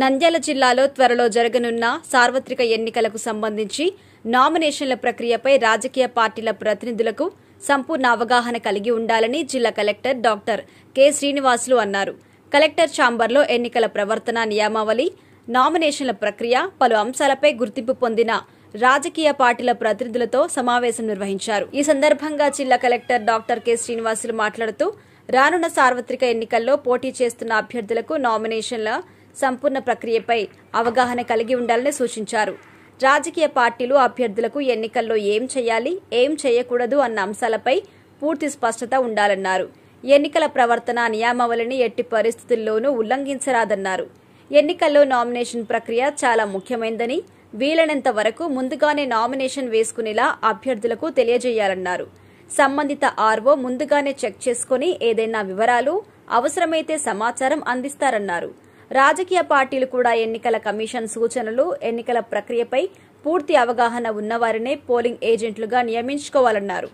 నంద్యాల జిల్లాలో త్వరలో జరగనున్న సార్వత్రిక ఎన్నికలకు సంబంధించి నామినేషన్ల ప్రక్రియపై రాజకీయ పార్టీల ప్రతినిధులకు సంపూర్ణ అవగాహన కలిగి ఉండాలని జిల్లా కలెక్టర్ డాక్టర్ కె శ్రీనివాసులు అన్నారు కలెక్టర్ ఛాంబర్లో ఎన్నికల ప్రవర్తన నియామావళి నామినేషన్ల ప్రక్రియ పలు అంశాలపై గుర్తింపు పొందిన రాజకీయ పార్టీల ప్రతినిధులతో సమావేశం నిర్వహించారు ఈ సందర్భంగా జిల్లా కలెక్టర్ డాక్టర్ కె శ్రీనివాసులు మాట్లాడుతూ రానున్న సార్వత్రిక ఎన్నికల్లో పోటీ చేస్తున్న అభ్యర్థులకు నామినేషన్ల సంపూర్ణ ప్రక్రియపై అవగాహన కలిగి ఉండాలని సూచించారు రాజకీయ పార్టీలు అభ్యర్థులకు ఎన్నికల్లో ఏం చేయాలి ఏం చేయకూడదు అన్న అంశాలపై పూర్తి స్పష్టత ఉండాలన్నారు ఎన్నికల ప్రవర్తన నియామావళిని ఎట్టి పరిస్థితుల్లోనూ ఉల్లంఘించరాదన్నారు ఎన్నికల్లో నామినేషన్ ప్రక్రియ చాలా ముఖ్యమైందని వీలైనంత వరకు ముందుగానే నామినేషన్ వేసుకునేలా అభ్యర్థులకు తెలియజేయాలన్నారు సంబంధిత ఆర్వో ముందుగానే చెక్ చేసుకుని ఏదైనా వివరాలు అవసరమైతే సమాచారం అందిస్తారన్నారు రాజకీయ పార్టీలు కూడా ఎన్నికల కమిషన్ సూచనలు ఎన్నికల ప్రక్రియపై పూర్తి అవగాహన ఉన్నవారినే పోలింగ్ ఏజెంట్లుగా నియమించుకోవాలన్నారు